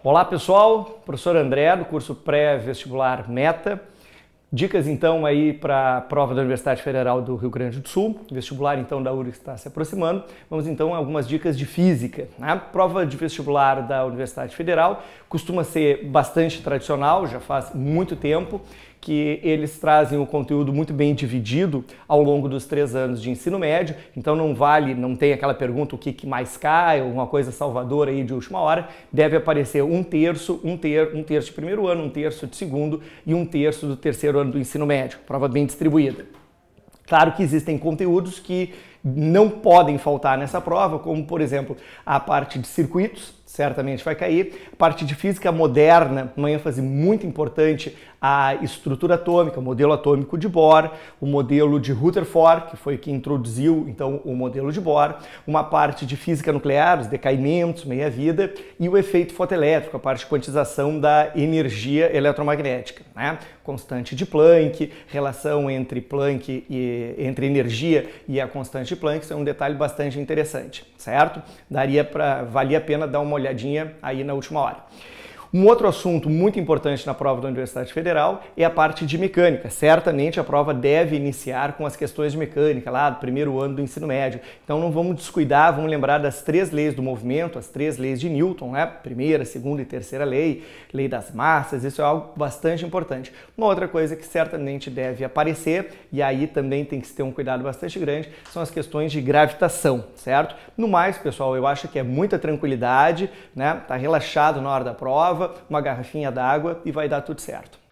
Olá pessoal, professor André do curso pré-vestibular Meta. Dicas então aí para a prova da Universidade Federal do Rio Grande do Sul, vestibular então da que está se aproximando. Vamos então a algumas dicas de física. A né? prova de vestibular da Universidade Federal costuma ser bastante tradicional, já faz muito tempo que eles trazem o conteúdo muito bem dividido ao longo dos três anos de ensino médio, então não vale, não tem aquela pergunta o que mais cai, alguma coisa salvadora aí de última hora, deve aparecer um terço, um, ter, um terço de primeiro ano, um terço de segundo e um terço do terceiro ano do ensino médio, prova bem distribuída. Claro que existem conteúdos que não podem faltar nessa prova, como por exemplo a parte de circuitos, certamente vai cair. A parte de física moderna, uma ênfase muito importante à estrutura atômica, o modelo atômico de Bohr, o modelo de Rutherford, que foi que introduziu então o modelo de Bohr, uma parte de física nuclear, os decaimentos, meia-vida e o efeito fotoelétrico, a parte de quantização da energia eletromagnética, né? Constante de Planck, relação entre Planck e entre energia e a constante de Planck, isso é um detalhe bastante interessante, certo? Daria para valia a pena dar uma olhadinha aí na última hora. Um outro assunto muito importante na prova da Universidade Federal é a parte de mecânica. Certamente a prova deve iniciar com as questões de mecânica lá do primeiro ano do ensino médio. Então não vamos descuidar, vamos lembrar das três leis do movimento, as três leis de Newton, né? Primeira, segunda e terceira lei, lei das massas, isso é algo bastante importante. Uma outra coisa que certamente deve aparecer, e aí também tem que se ter um cuidado bastante grande, são as questões de gravitação, certo? No mais, pessoal, eu acho que é muita tranquilidade, né? Tá relaxado na hora da prova prova, uma garrafinha d'água e vai dar tudo certo.